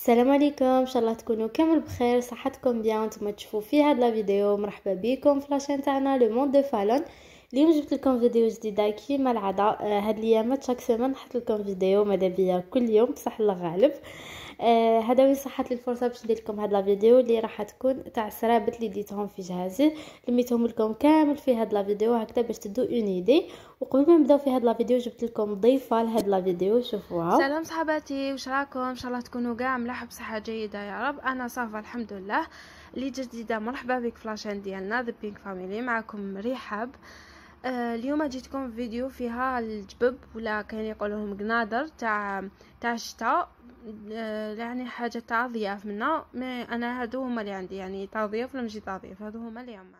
السلام عليكم ان شاء الله تكونوا كامل بخير صحتكم بيان نتوما تشوفوا في هاد الفيديو مرحبا بكم في لاشين تاعنا لو موند دو فالون اليوم جبت لكم فيديو جديده كيما العاده آه، هاد الايامات شاك سيمان نحط لكم فيديو ماذا بيا كل يوم بصح الله غالب آه، هذا وين صحت لي الفرصه باش ندير لكم هاد لا فيديو اللي راح تكون تاع السرابط اللي ديتهم في جهازي لميتهم لكم كامل في هاد لا فيديو هكذا باش تدو اون ايدي وقبل ما نبداو في هاد لا فيديو جبت لكم ضيفه لهاد لا فيديو شوفوها سلام صحباتي واش راكم ان شاء الله تكونوا كاع ملاح بصحه جيده يا رب انا صافا الحمد لله اللي جديده مرحبا بك في لاشين ديالنا ذا بينك فاميلي معكم ريحاب آه اليوم جيتكم فيديو فيها الجبب ولا كاين يقولوهم قنادر تاع تاع الشتاء آه، يعني حاجه تاع ضياف منا مي انا هادو هما اللي عندي يعني تاع ضياف ولا ماشي تاع ضياف هادو هما اللي عندي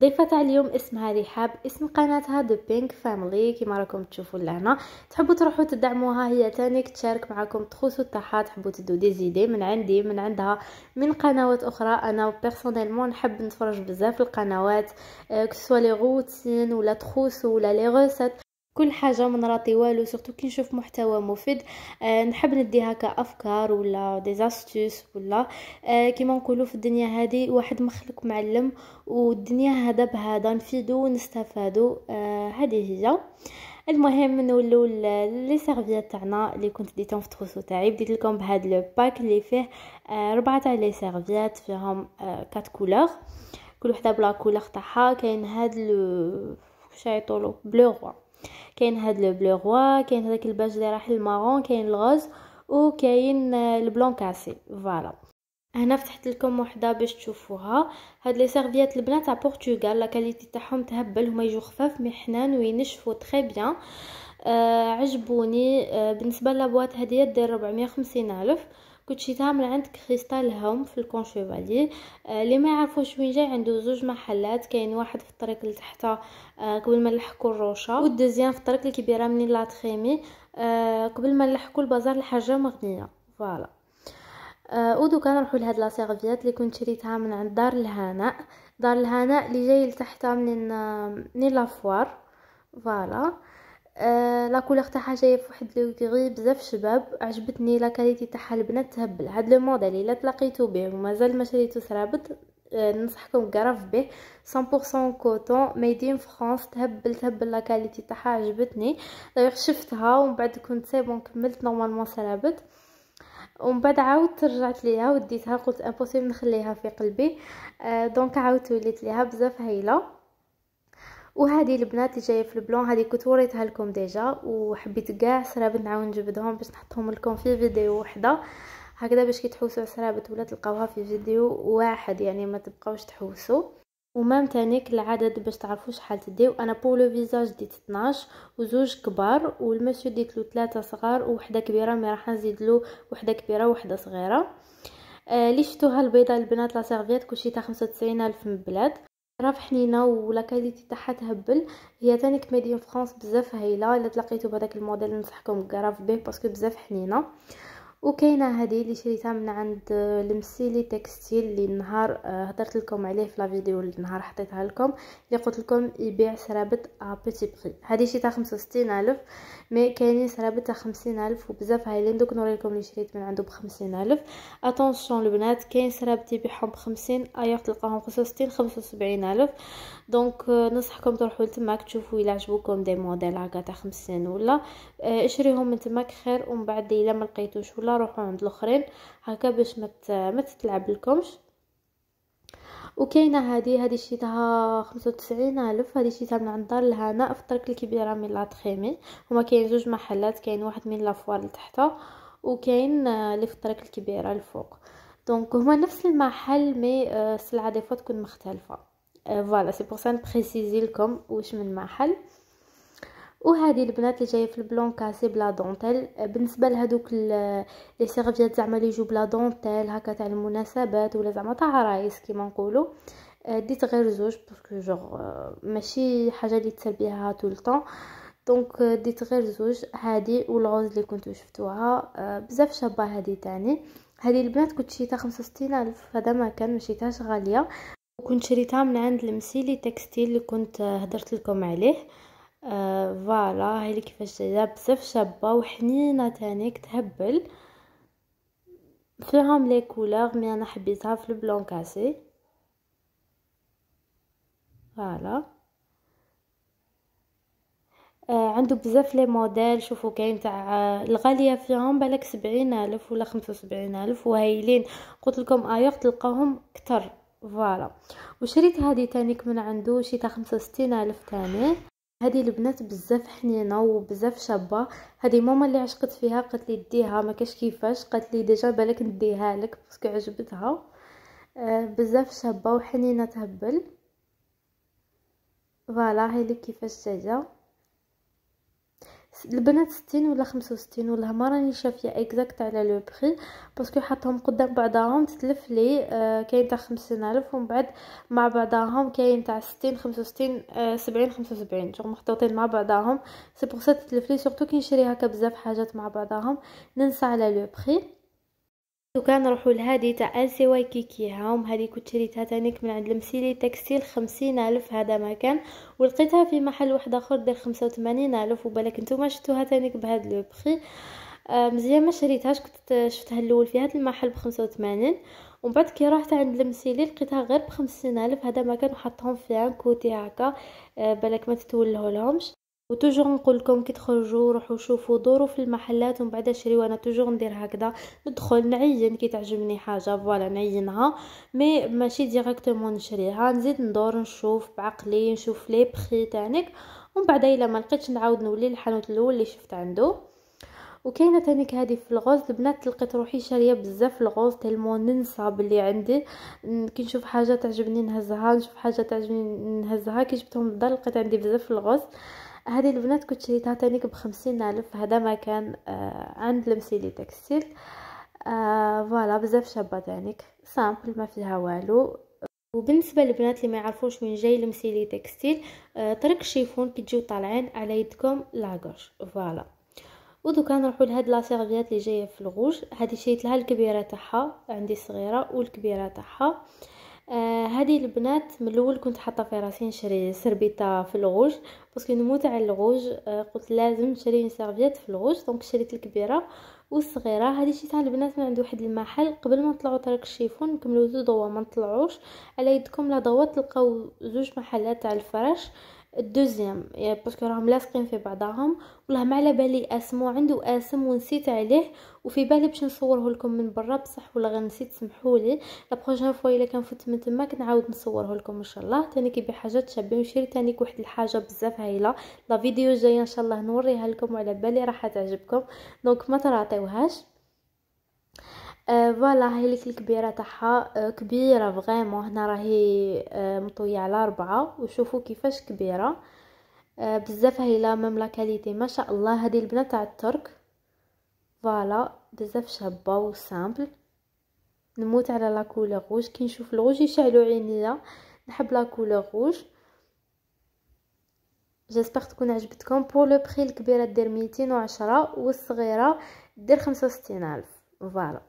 ضيفة تاع اليوم اسمها رحاب اسم قناتها The بينك Family كيما راكم تشوفوا لهنا تحبوا تروحوا تدعموها هي تاني تشارك معكم تخوصوا تاعها تحبوا تدو دي زيدي من عندي من عندها من قنوات اخرى انا بيرسونيلمون نحب نتفرج بزاف القنوات كسوا لي روتين ولا تخوصوا ولا لي كل حاجه ما نراطي والو سورتو كي نشوف محتوى مفيد أه نحب ندي هكا افكار ولا ديزاستوس ولا أه كيما نقولوا في الدنيا هذه واحد مخلوق معلم والدنيا هذا بهذا نفيدو ونستفادو أه هذه هي المهم نولوا لي سيرفيات تاعنا اللي كنت ديتهم في تروسو تاعي بديت لكم بهذا لو باك اللي فيه آه، ربعه تاع لي سيرفيات فيهم كات آه، كولور كل وحده بلا كولور تاعها كاين هاد لو شايطولو بلو روان كاين هاد لو بلو غوا كاين هذاك الباج اللي راح للمارون كاين الغاز وكاين البلون كاسي فوالا هنا فتحت لكم وحده باش تشوفوها هاد لي سيرفيات البنات تاع البرتغال لا كاليتي تاعهم تهبل هما يجو خفاف مي حنان وينشفوا تري بيان آه عجبوني آه بالنسبه لابواط هديه دير 450 الف كوتشيتها من عند كريستال هوم في الكونشيفالي آه، اللي ما يعرفوش وين جاي عنده زوج محلات كاين واحد في الطريق اللي تحت آه، قبل ما نلحقوا الروشه والدوزيام في الطريق الكبيره من لاطخيمي آه، قبل ما نلحقوا البازار الحاجه مغنيه فوالا دوكا نروحوا لهاد لا سيرفيات اللي كنت شريتها من عند دار الهناء دار الهناء اللي جاي لتحتها منين منين لافوار فوالا آه، لا كولور تاعها جايه واحد لو غري بزاف شباب عجبتني لا كاليتي تاعها البنات تهبل هاد لو موديل الا تلاقيتو به ومازال ما شريتو سرابط آه، ننصحكم كراف به 100% كوتون ميدين فرانس تهبل تهبل لا كاليتي تاعها عجبتني دايوغ شفتها ومن بعد كنت سي بون كملت نورمالمون سرابط ومن بعد عاودت رجعت ليها وديتها قلت امبوسيبل نخليها في قلبي آه دونك عاودت وليت ليها بزاف هايله وهذه البنات اللي جايه في البلون هذه كنت وريتها لكم ديجا وحبيت كاع سرابت نعاون نجبدهم باش نحطهم لكم في فيديو وحده هكذا باش كي تحوسوا سرابت ولا تلقاوها في فيديو واحد يعني ما تبقاوش تحوسوا ومام تانيك العدد باش تعرفوا شحال تديو انا بور لو فيزاج ديت 12 وزوج كبار والمسيو ديت له ثلاثه صغار وحده كبيره مي راح نزيد له وحده كبيره وحده صغيره آه لي شفتوها البيضه البنات لا سيرفيت كلشي تاع 95000 الف مبلاد راه حنينه ولا كاليتي تاعها تهبل هي تاني ميدين فرانس بزاف هايله الا تلاقيتو بهذاك الموديل ننصحكم كراف بيه باسكو بزاف حنينه وكاينه هذه اللي شريتها من عند لمسيلي تكستيل اللي النهار آه، هضرت لكم عليه في لا فيديو اللي النهار حطيتها لكم اللي قلت لكم يبيع سرابط ا بيتي بري هذه شريتها 65000 مي كاينين سرابط 50000 وبزاف هايلين دوك نوري لكم اللي شريت من عنده ب 50000 اتونسيون البنات كاين سرابط يبيعهم ب 50 ايار تلقاهم ب 65 75000 دونك آه، نصحكم تروحوا لتماك تشوفوا الا عجبوكم دي موديل هكا تاع 50 ولا آه، اشريهم من تماك خير ومن بعد الا ما لقيتوش ولا روحو روحوا عند الاخرين هكا باش ما ما تتلعب لكمش وكاينه هذه هذه شريتها 95000 الف هذه شريتها من عند دار الهناء في الطريق الكبيره من تريمي هما كاين زوج محلات كاين واحد من لافوار لتحت وكاين آه، اللي في الطريق الكبيره الفوق دونك هما نفس المحل مي آه، السلعه دي فوا تكون مختلفه آه، فوالا سي بور سان بريسيزي لكم واش من محل وهذه البنات اللي جايه في البلون كاسي بلا دونتيل بالنسبه لهذوك لي سيرفيات زعما اللي يجوا بلا دونتيل هكا تاع المناسبات ولا زعما تاع عرايس كيما نقولوا آه، ديت غير زوج باسكو جوغ آه، ماشي حاجه اللي تسال طول الطون دونك آه، ديت غير زوج هادي والغوز اللي كنتو شفتوها بزاف شابه هادي تاني هذه البنات كنت شريتها 65 الف هذا ما كان مشيتهاش غاليه وكنت شريتها من عند المسيلي تكستيل اللي كنت هدرت لكم عليه آه، فوالا آه هي كيفاش جايه بزاف شابه وحنينه تانيك تهبل فيهم لي كولور مي انا حبيتها في البلون كاسي فوالا آه عنده بزاف لي موديل شوفوا كاين تاع آه، الغاليه فيهم بالك سبعين الف ولا خمسة وسبعين الف وهايلين قلت لكم ايوغ تلقاهم كتر فوالا وشريت هذه تانيك من عنده شي تاع خمسة وستين الف تاني هذه البنات بزاف حنينه وبزاف شابه هذه ماما اللي عشقت فيها قالت لي ديها ما كاش كيفاش قالت لي ديجا بالك نديها لك باسكو عجبتها آه بزاف شابه وحنينه تهبل فوالا هي اللي كيفاش جايه البنات ستين ولا خمسة وستين ولا ما راني شافيه اكزاكت على لو بخي باسكو حاطهم قدام بعضهم تتلف لي آه، كاين تاع خمسين الف ومن بعد مع بعضهم كاين تاع ستين خمسة وستين آه سبعين خمسة وسبعين شغل محطوطين مع بعضهم سي بوغ سا تتلف لي سورتو كي نشري هكا بزاف حاجات مع بعضهم ننسى على لو بخي نروحو لهادي تاع سي واي كيكي هاهم هادي كنت شريتها تانيك من عند المسيلي تكستيل خمسين الف هذا مكان ولقيتها في محل واحد اخر ديال خمسة وثمانين الف وبالك نتوما شفتوها تانيك بهاد لو بخي آه، مزيان ما شريتهاش كنت شفتها الاول في هاد المحل بخمسة وثمانين ومن بعد كي رحت عند المسيلي لقيتها غير بخمسين الف هذا مكان وحطهم في عن كوتي هكا آه بالك ما تتولهولهمش وتوجور نقول لكم كي تخرجوا روحوا شوفوا دوروا في المحلات ومن بعد شريوا انا توجور ندير هكذا ندخل نعين كي تعجبني حاجه فوالا نعينها مي ماشي ديريكتومون نشريها نزيد ندور نشوف بعقلي نشوف لي بري تاعك ومن بعد الا ما لقيتش نعاود نولي للحانوت الاول اللي شفت عنده وكاينه تانيك هذه في الغوز البنات لقيت روحي شاريه بزاف الغوز تلمون ننسى باللي عندي كي نشوف حاجه تعجبني نهزها نشوف حاجه تعجبني نهزها كي جبتهم للدار لقيت عندي بزاف الغوز هذه البنات كنت شريتها تانيك بخمسين الف هذا ما كان آه، عند لمسيلي تكستيل آه، فوالا بزاف شابه تانيك سامبل ما فيها والو وبالنسبه للبنات اللي ما يعرفوش من جاي لمسيلي تكستيل آه، طريق الشيفون كي تجيو طالعين على يدكم لاغوش فوالا ودوكا نروحوا لهاد لاسيرفيات اللي جايه في الغوج هذه شريت لها الكبيره تاعها عندي صغيره والكبيره تاعها آه آه البنات من الاول كنت حاطه في راسي نشري سربيطه في الغوج باسكو نموت على الغوج آه قلت لازم نشري سيرفيات في الغوج دونك شريت الكبيره والصغيره هذه تاع البنات من عند واحد المحل قبل ما نطلعوا طريق الشيفون نكملوا زو ضوا ما نطلعوش على يدكم لا ضوا تلقاو زوج محلات تاع الفراش آه الدوزيام يعني باسكو راهم لاصقين في بعضهم والله ما على بالي اسمو عنده اسم ونسيت عليه وفي بالي باش نصوره لكم من برا بصح ولا غنسيت سمحوا لي لا بروجين فوا الا كان فوت من تما كنعاود نصوره لكم ان شاء الله تاني كيبي حاجه تشابين وشري تانيك واحد الحاجه بزاف هايله لا فيديو جايه ان شاء الله نوريها لكم وعلى بالي راح تعجبكم دونك ما تراطيوهاش آه، فوالا هاي الكل كبيره تاعها آه، كبيره فريمون هنا راهي آه، مطويه على ربعة وشوفوا كيفاش كبيره بزاف هي لا ميم لا كاليتي ما شاء الله هذه البنه تاع الترك فوالا بزاف شابه وسامبل نموت على لا كولور روج كي نشوف الروج يشعلوا عينيا نحب لا كولور روج جيسبر تكون عجبتكم بور لو بري الكبيره دير ميتين وعشرة والصغيره دير خمسة وستين الف فوالا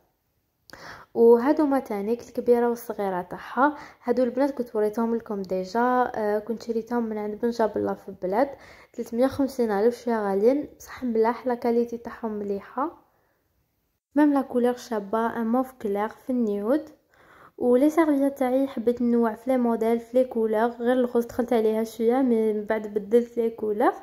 وهادو تانيك الكبيره والصغيره تاعها هادو البنات كنت وريتهم لكم ديجا آه كنت شريتهم من عند بن جاب الله في البلاد 350 الف شي غاليين بصح ملاح لا كاليتي تاعهم مليحه ميم لا كولور شابه ان موف كلير في النيود ولي سيرفيات تاعي حبيت نوع في لي موديل في لي كولور غير الغوز دخلت عليها شويه من بعد بدلت لي كولور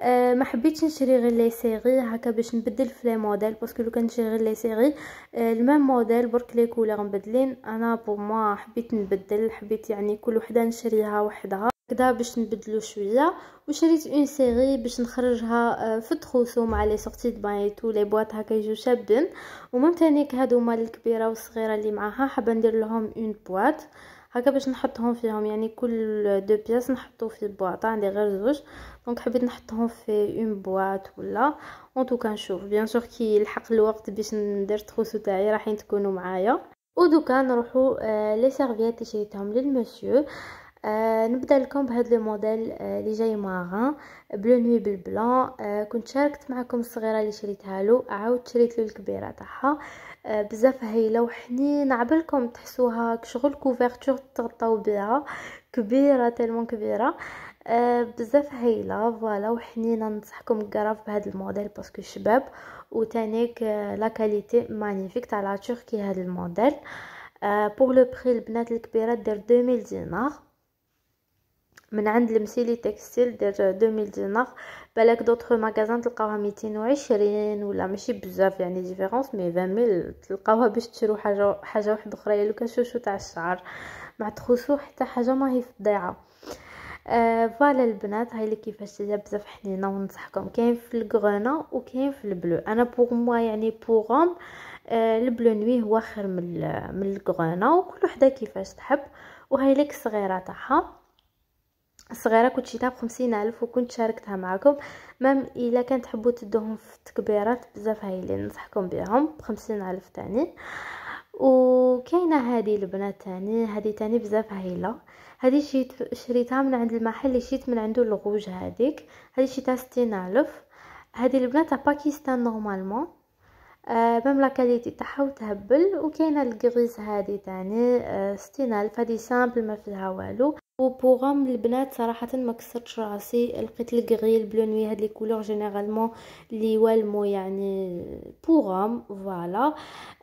أه، ما حبيتش نشري غير لي سيغي هكا باش نبدل في لي موديل باسكو لو كان نشري غير لي سيغي الميم أه، موديل برك لي كولور مبدلين انا بو ما حبيت نبدل حبيت يعني كل وحده نشريها وحدها هكذا باش نبدلو شويه وشريت اون سيغي باش نخرجها أه، في الدخوسو مع لي سورتي د تو لي بواط هكا يجو شابين ومام تانيك هادو مال الكبيره والصغيره اللي معاها حابه ندير لهم اون بواط هكا باش نحطهم فيهم يعني كل دو بياس نحطو في بواط عندي غير زوج دونك حبيت نحطهم في اون بواط ولا اون توكا نشوف بيان سور كي يلحق الوقت باش ندير تخوسو تاعي راحين تكونوا معايا ودوكا نروحو آه لي سيرفيات اللي شريتهم للمسيو آه نبدا لكم بهذا لو موديل آه، اللي جاي ماغان بلو نوي بالبلان آه كنت شاركت معكم الصغيره اللي شريتها له عاود شريت له الكبيره تاعها آه، بزاف هايله وحنين عبالكم تحسوها كشغل كوفرتور تغطاو بها كبيره تالمون كبيره آه، بزاف هايله فوالا وحنينه ننصحكم كراف بهاد الموديل باسكو شباب وتانيك آه، لا كاليتي مانيفيك تاع لا تركي هاد الموديل بور لو بري البنات الكبيره دير 2000 دينار من عند المسيلي تكستيل دير دينار بالك دوطخ ماغازان تلقاوها 220 ولا ماشي بزاف يعني ديفيرونس مي 20000 تلقاوها باش تشرو حاجه حاجه واحده اخرى لو كان شوشو تاع الشعر مع تخوشو حتى حاجه ماهي في الضيعه آه فوالا البنات هاي اللي كيفاش جا بزاف حنينه وننصحكم كاين في الكرونا وكاين في البلو انا بوغ موا يعني بوغهم آه البلو نوي هو خير من من الكرونا وكل وحده كيفاش تحب وهاي ليك صغيره تاعها صغيره كنت شريتها بخمسين الف وكنت شاركتها معكم مام الا كان تحبوا تدوهم في التكبيرات بزاف هايلين نصحكم بهم بخمسين الف تاني وكاينه هذه البنات تاني هذه تاني بزاف هايله هذه شريت شريتها من عند المحل اللي شريت من عنده الغوج هذيك هذه شريتها ستين الف هذه البنات باكستان نورمالمون آه، مام لا كاليتي تاعها وتهبل وكاينه الكريز هذه تاني آه، ستين الف هذه سامبل ما فيها والو وبوغام البنات صراحه ما كسرتش راسي لقيت الكغي غير هاد لي كولور جينيرالمون لي والمو يعني بوغام فوالا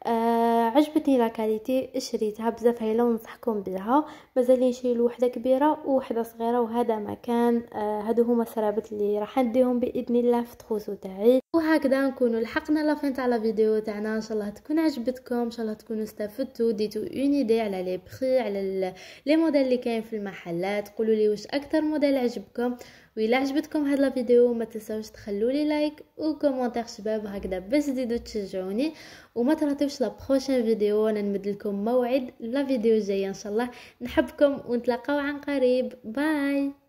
آه عجبتني لا كاليتي شريتها بزاف هايله ونصحكم بها مازال نشري وحده كبيره وحده صغيره وهذا مكان آه هادو هما السرابط اللي راح نديهم باذن الله في تخوسو تاعي وهكذا نكونوا لحقنا لافين تاع لا فيديو تاعنا ان شاء الله تكون عجبتكم ان شاء الله تكونوا استفدتوا ديتو اون ايدي على لي بري على لي موديل اللي كاين في المحلات قولوا لي واش اكثر موديل عجبكم والا عجبتكم هاد لا فيديو ما تنساوش تخلوا لي لايك وكومونتير شباب هكذا باش تزيدوا تشجعوني وما تراتوش لا بروشين فيديو انا نمد لكم موعد لا فيديو الجايه ان شاء الله نحبكم ونتلاقاو عن قريب باي